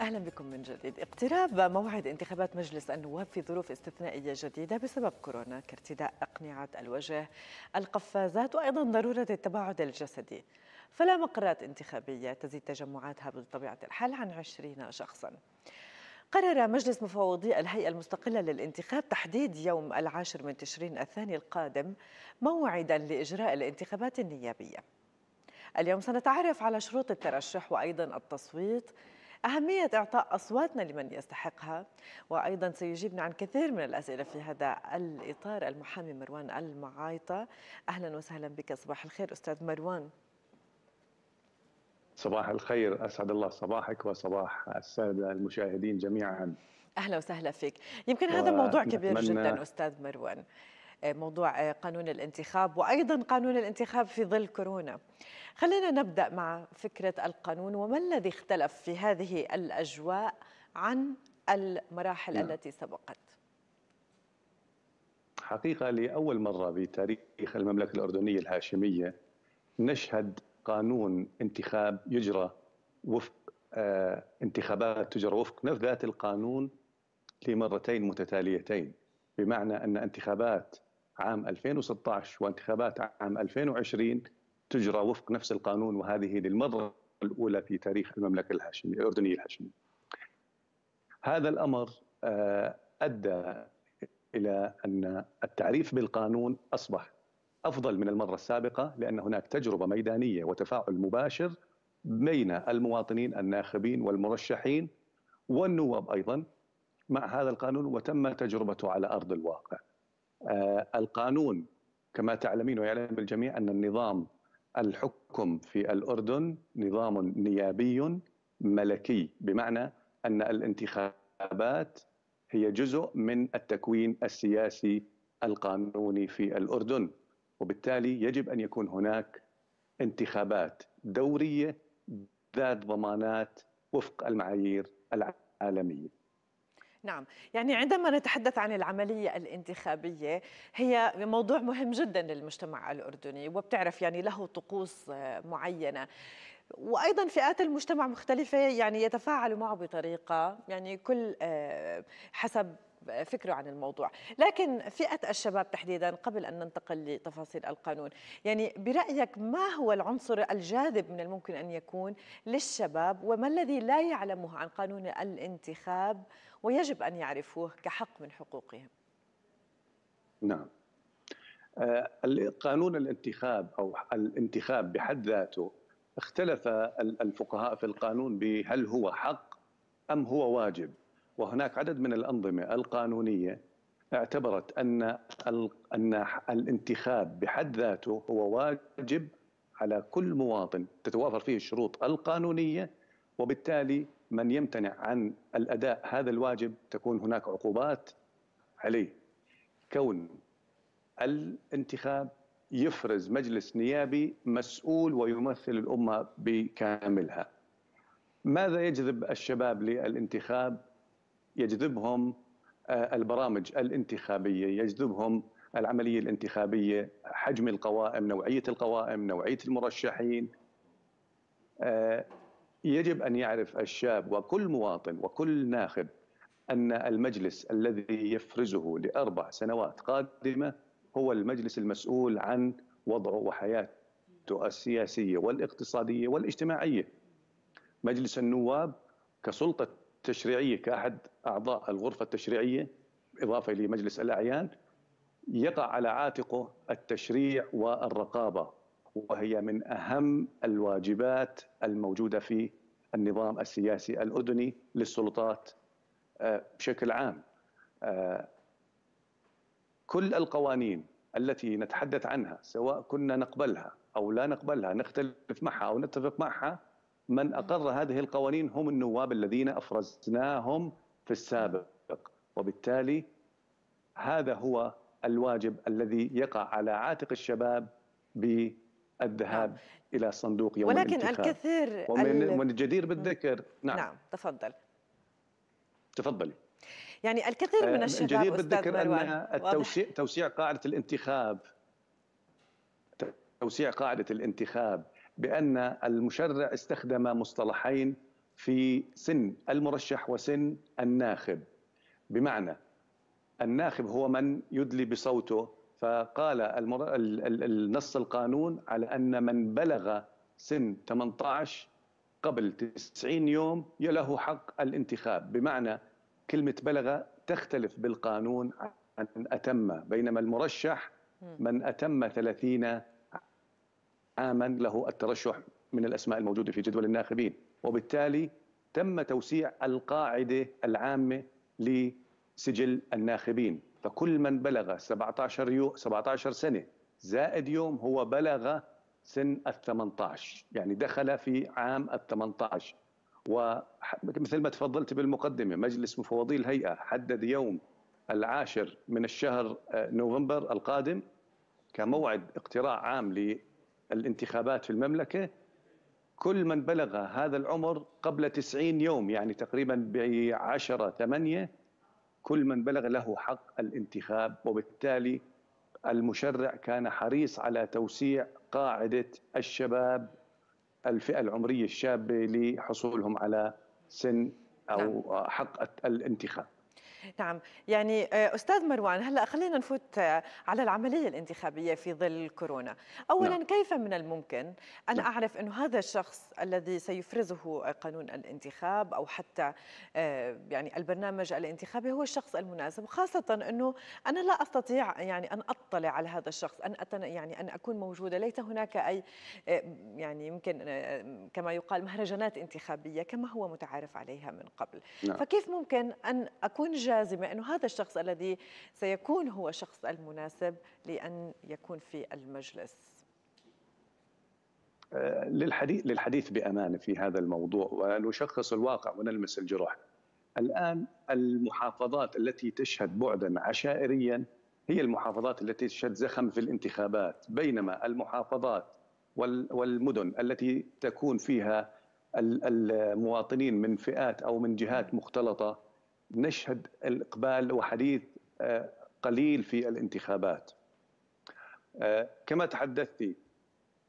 اهلا بكم من جديد اقتراب موعد انتخابات مجلس النواب في ظروف استثنائيه جديده بسبب كورونا كارتداء اقنعه الوجه القفازات وايضا ضروره التباعد الجسدي فلا مقرات انتخابيه تزيد تجمعاتها بطبيعه الحال عن 20 شخصا قرر مجلس مفوضي الهيئة المستقلة للانتخاب تحديد يوم العاشر من تشرين الثاني القادم موعدا لإجراء الانتخابات النيابية اليوم سنتعرف على شروط الترشح وأيضا التصويت أهمية إعطاء أصواتنا لمن يستحقها وأيضا سيجيبنا عن كثير من الأسئلة في هذا الإطار المحامي مروان المعايطة أهلا وسهلا بك صباح الخير أستاذ مروان صباح الخير أسعد الله صباحك وصباح السادة المشاهدين جميعا أهلا وسهلا فيك يمكن هذا موضوع كبير جدا أستاذ مروان موضوع آه، قانون الانتخاب وايضا قانون الانتخاب في ظل كورونا. خلينا نبدا مع فكره القانون وما الذي اختلف في هذه الاجواء عن المراحل نعم. التي سبقت. حقيقه لاول مره بتاريخ المملكه الاردنيه الهاشميه نشهد قانون انتخاب يجرى وفق آه انتخابات تجرى وفق نفس ذات القانون لمرتين متتاليتين بمعنى ان انتخابات عام 2016 وانتخابات عام 2020 تجرى وفق نفس القانون وهذه للمرة الأولى في تاريخ المملكة الهاشمية الأردنية الهاشمية هذا الأمر آه، أدى إلى أن التعريف بالقانون أصبح أفضل من المرة السابقة لأن هناك تجربة ميدانية وتفاعل مباشر بين المواطنين الناخبين والمرشحين والنواب أيضا مع هذا القانون وتم تجربته على أرض الواقع آه، القانون كما تعلمين ويعلم الجميع ان النظام الحكم في الاردن نظام نيابي ملكي بمعنى ان الانتخابات هي جزء من التكوين السياسي القانوني في الاردن وبالتالي يجب ان يكون هناك انتخابات دوريه ذات ضمانات وفق المعايير العالميه نعم يعني عندما نتحدث عن العملية الانتخابية هي موضوع مهم جدا للمجتمع الأردني وبتعرف يعني له طقوس آه، معينة وايضا فئات المجتمع مختلفه يعني يتفاعلوا معه بطريقه يعني كل آه، حسب فكره عن الموضوع لكن فئه الشباب تحديدا قبل ان ننتقل لتفاصيل القانون يعني برايك ما هو العنصر الجاذب من الممكن ان يكون للشباب وما الذي لا يعلمه عن قانون الانتخاب ويجب ان يعرفوه كحق من حقوقهم نعم آه، قانون الانتخاب او الانتخاب بحد ذاته اختلف الفقهاء في القانون بهل هو حق ام هو واجب وهناك عدد من الأنظمة القانونية اعتبرت أن أن الانتخاب بحد ذاته هو واجب على كل مواطن تتوافر فيه الشروط القانونية وبالتالي من يمتنع عن الأداء هذا الواجب تكون هناك عقوبات عليه كون الانتخاب يفرز مجلس نيابي مسؤول ويمثل الامه بكاملها. ماذا يجذب الشباب للانتخاب؟ يجذبهم آه، البرامج الانتخابيه، يجذبهم العمليه الانتخابيه، حجم القوائم، نوعيه القوائم، نوعيه المرشحين. آه، يجب ان يعرف الشاب وكل مواطن وكل ناخب ان المجلس الذي يفرزه لاربع سنوات قادمه هو المجلس المسؤول عن وضعه وحياته السياسيه والاقتصاديه والاجتماعيه. مجلس النواب كسلطه التشريعيه كاحد اعضاء الغرفه التشريعيه اضافه لمجلس الاعيان يقع على عاتقه التشريع والرقابه وهي من اهم الواجبات الموجوده في النظام السياسي الاردني للسلطات آه، بشكل عام. آه، كل القوانين التي نتحدث عنها سواء كنا نقبلها او لا نقبلها، نختلف معها او نتفق معها من نعم. أقر هذه القوانين هم النواب الذين أفرزناهم في السابق وبالتالي هذا هو الواجب الذي يقع على عاتق الشباب بالذهاب نعم. إلى صندوق يوم ولكن الانتخاب الكثير ومن, ال... ومن الجدير بالذكر نعم, نعم تفضل تفضلي يعني الكثير من آه، الشباب الجدير بالذكر أن التوسيع توسيع قاعدة الانتخاب توسيع قاعدة الانتخاب بان المشرع استخدم مصطلحين في سن المرشح وسن الناخب بمعنى الناخب هو من يدلي بصوته فقال المر... النص القانون على ان من بلغ سن 18 قبل 90 يوم له حق الانتخاب بمعنى كلمه بلغ تختلف بالقانون عن اتم بينما المرشح من اتم 30 آمن له الترشح من الأسماء الموجودة في جدول الناخبين وبالتالي تم توسيع القاعدة العامة لسجل الناخبين فكل من بلغ 17 يو 17 سنة زائد يوم هو بلغ سن ال 18 يعني دخل في عام ال 18 ومثل ما تفضلت بالمقدمة مجلس مفوضي الهيئة حدد يوم العاشر من الشهر آه، نوفمبر القادم كموعد اقتراع عام الانتخابات في المملكة كل من بلغ هذا العمر قبل 90 يوم يعني تقريبا بعشرة ثمانية كل من بلغ له حق الانتخاب وبالتالي المشرع كان حريص على توسيع قاعدة الشباب الفئة العمرية الشابة لحصولهم على سن أو نعم. حق الانتخاب نعم يعني آه، أستاذ مروان هلأ خلينا نفوت آه، على العملية الانتخابية في ظل كورونا أولا نعم. كيف من الممكن أن نعم. أعرف أن هذا الشخص الذي سيفرزه آه، قانون الانتخاب أو حتى يعني البرنامج الانتخابي هو الشخص المناسب خاصة أنه أنا لا أستطيع يعني أن أطلع على هذا الشخص أن أتن يعني أن أكون موجودة ليس هناك أي يعني يمكن كما يقال مهرجانات انتخابية كما هو متعارف عليها من قبل نعم. فكيف ممكن أن أكون جاهزة جازمة أنه هذا الشخص الذي سيكون هو الشخص المناسب لأن يكون في المجلس أه، للحديث للحديث بامانه في هذا الموضوع ونشخص الواقع ونلمس الجرح. الان المحافظات التي تشهد بعدا عشائريا هي المحافظات التي تشهد زخم في الانتخابات، بينما المحافظات والمدن التي تكون فيها المواطنين من فئات او من جهات نعم. مختلطه نشهد الإقبال وحديث آه، قليل في الانتخابات آه، كما تحدثت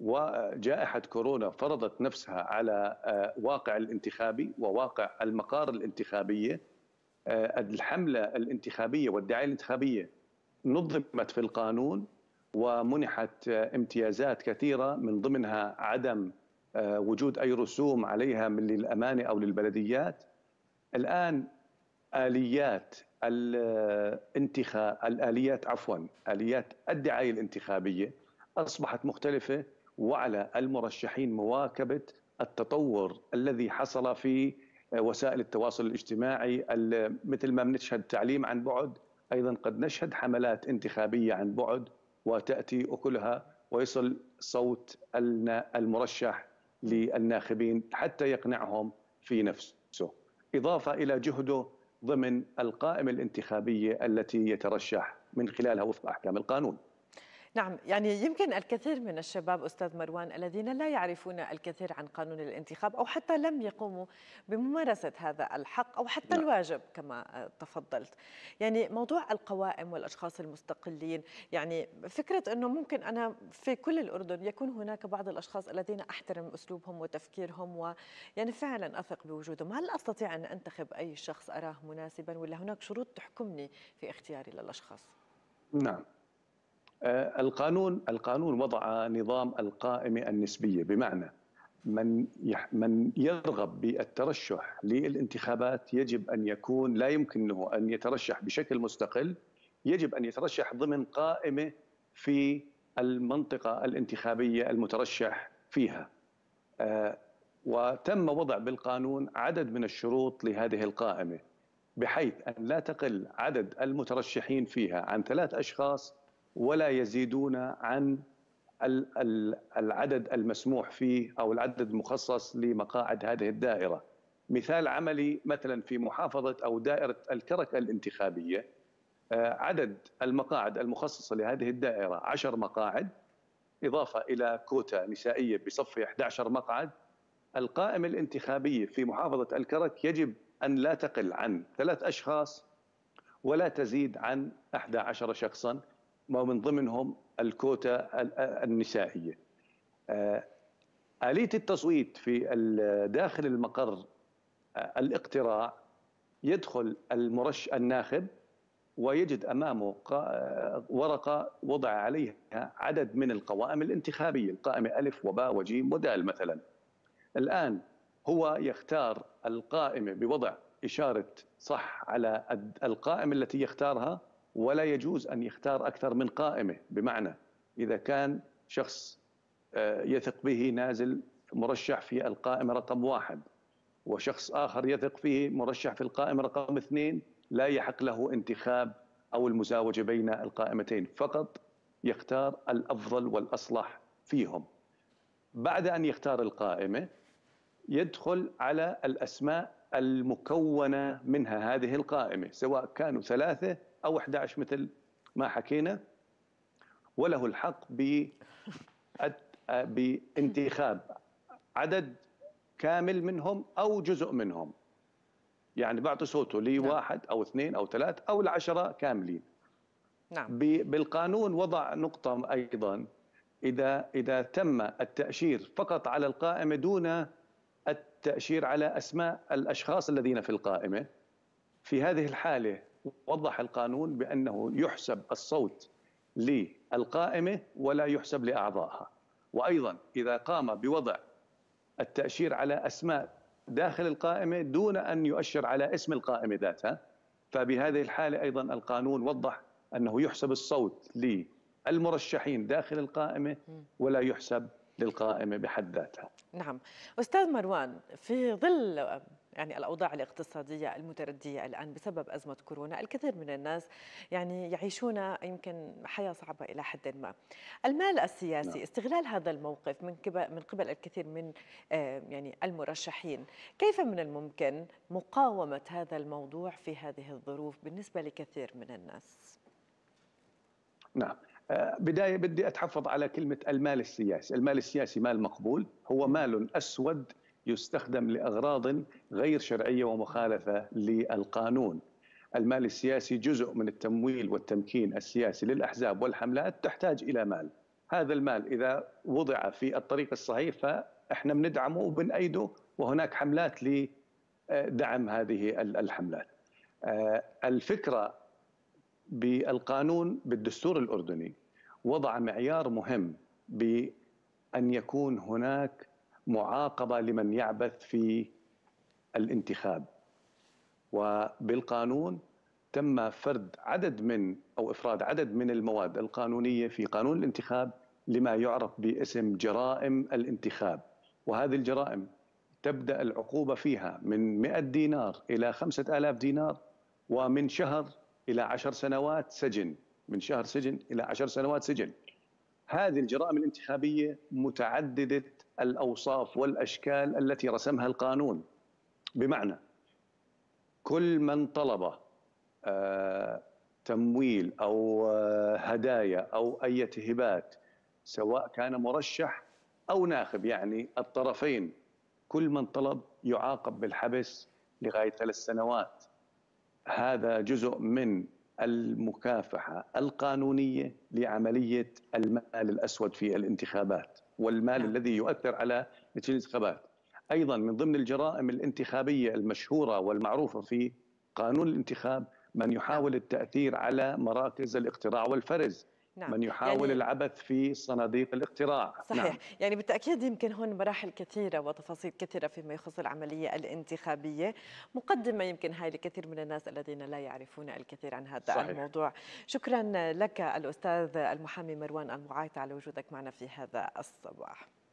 وجائحة كورونا فرضت نفسها على آه، واقع الانتخابي وواقع المقار الانتخابية الحملة الانتخابية والدعاية الانتخابية نظمت في القانون ومنحت امتيازات كثيرة من ضمنها عدم وجود أي رسوم عليها من للأمانة أو للبلديات الآن اليات الانتخاب الاليات عفوا اليات الدعايه الانتخابيه اصبحت مختلفه وعلى المرشحين مواكبه التطور الذي حصل في وسائل التواصل الاجتماعي مثل ما بنشهد تعليم عن بعد ايضا قد نشهد حملات انتخابيه عن بعد وتاتي اكلها ويصل صوت المرشح للناخبين حتى يقنعهم في نفسه اضافه الى جهده ضمن القائمه الانتخابيه التي يترشح من خلالها وفق احكام القانون. نعم يعني يمكن الكثير من الشباب أستاذ مروان الذين لا يعرفون الكثير عن قانون الانتخاب أو حتى لم يقوموا بممارسة هذا الحق أو حتى نعم. الواجب كما آه، تفضلت يعني موضوع القوائم والأشخاص المستقلين يعني فكرة أنه ممكن أنا في كل الأردن يكون هناك بعض الأشخاص الذين أحترم أسلوبهم وتفكيرهم ويعني فعلا أثق بوجودهم هل أستطيع أن أنتخب أي شخص أراه مناسبا ولا هناك شروط تحكمني في اختياري للأشخاص؟ نعم آه، القانون القانون وضع نظام القائمه النسبيه بمعنى من من يرغب بالترشح للانتخابات يجب ان يكون لا يمكنه ان يترشح بشكل مستقل يجب ان يترشح ضمن قائمه في المنطقه الانتخابيه المترشح فيها آه، وتم وضع بالقانون عدد من الشروط لهذه القائمه بحيث ان لا تقل عدد المترشحين فيها عن ثلاث اشخاص ولا يزيدون عن العدد المسموح فيه او العدد المخصص لمقاعد هذه الدائره. مثال عملي مثلا في محافظه او دائره الكرك الانتخابيه آه، عدد المقاعد المخصصه لهذه الدائره 10 مقاعد اضافه الى كوتا نسائيه بصف 11 مقعد. القائمه الانتخابيه في محافظه الكرك يجب ان لا تقل عن ثلاث اشخاص ولا تزيد عن 11 شخصا ومن ضمنهم الكوتا النسائيه. آه، اليه التصويت في داخل المقر آه، الاقتراع يدخل المرش الناخب ويجد امامه آه، ورقه وضع عليها عدد من القوائم الانتخابيه، القائمه الف وباء وجيم ودال مثلا. الان هو يختار القائمه بوضع اشاره صح على القائمه التي يختارها ولا يجوز ان يختار اكثر من قائمه بمعنى اذا كان شخص آه، يثق به نازل مرشح في القائمه رقم واحد وشخص اخر يثق فيه مرشح في القائمه رقم اثنين لا يحق له انتخاب او المزاوجه بين القائمتين فقط يختار الافضل والاصلح فيهم. بعد ان يختار القائمه يدخل على الاسماء المكونه منها هذه القائمه سواء كانوا ثلاثه أو 11 مثل ما حكينا وله الحق ب بانتخاب عدد كامل منهم أو جزء منهم يعني بعطي صوته لواحد نعم. أو اثنين أو ثلاث أو العشرة كاملين نعم. بالقانون وضع نقطة أيضا إذا إذا تم التأشير فقط على القائمة دون التأشير على أسماء الأشخاص الذين في القائمة في هذه الحالة وضح القانون بانه يحسب الصوت للقائمه ولا يحسب لاعضائها وايضا اذا قام بوضع التاشير على اسماء داخل القائمه دون ان يؤشر على اسم القائمه ذاتها فبهذه الحاله ايضا القانون وضح انه يحسب الصوت للمرشحين داخل القائمه ولا يحسب للقائمه بحد ذاتها. نعم، استاذ مروان في ظل يعني الأوضاع الاقتصادية المتردية الآن بسبب أزمة كورونا الكثير من الناس يعني يعيشون يمكن حياة صعبة إلى حد ما المال السياسي نعم. استغلال هذا الموقف من قبل من قبل الكثير من يعني المرشحين كيف من الممكن مقاومة هذا الموضوع في هذه الظروف بالنسبة لكثير من الناس نعم آه، بداية بدي أتحفظ على كلمة المال السياسي المال السياسي مال مقبول هو مال أسود يستخدم لاغراض غير شرعيه ومخالفه للقانون. المال السياسي جزء من التمويل والتمكين السياسي للاحزاب والحملات تحتاج الى مال. هذا المال اذا وضع في الطريق الصحيح فاحنا بندعمه وبنأيده وهناك حملات لدعم هذه الحملات. آه، الفكره بالقانون بالدستور الاردني وضع معيار مهم بان يكون هناك معاقبه لمن يعبث في الانتخاب وبالقانون تم فرد عدد من او افراد عدد من المواد القانونيه في قانون الانتخاب لما يعرف باسم جرائم الانتخاب وهذه الجرائم تبدا العقوبه فيها من 100 دينار الى 5000 دينار ومن شهر الى عشر سنوات سجن من شهر سجن الى عشر سنوات سجن هذه الجرائم الانتخابيه متعدده الاوصاف والاشكال التي رسمها القانون بمعنى كل من طلب آه، تمويل او آه، هدايا او اي هبات سواء كان مرشح او ناخب يعني الطرفين كل من طلب يعاقب بالحبس لغايه ثلاث سنوات هذا جزء من المكافحه القانونيه لعمليه المال الاسود في الانتخابات والمال نعم. الذي يؤثر على نتيجه الانتخابات. ايضا من ضمن الجرائم الانتخابيه المشهوره والمعروفه في قانون الانتخاب من يحاول التاثير على مراكز الاقتراع والفرز نعم. من يحاول يعني العبث في صناديق الاقتراع صحيح نعم. يعني بالتأكيد يمكن هون مراحل كثيرة وتفاصيل كثيرة فيما يخص العملية الانتخابية مقدمة يمكن هاي لكثير من الناس الذين لا يعرفون الكثير عن هذا صحيح. الموضوع شكرا لك الأستاذ المحامي مروان المعايط على وجودك معنا في هذا الصباح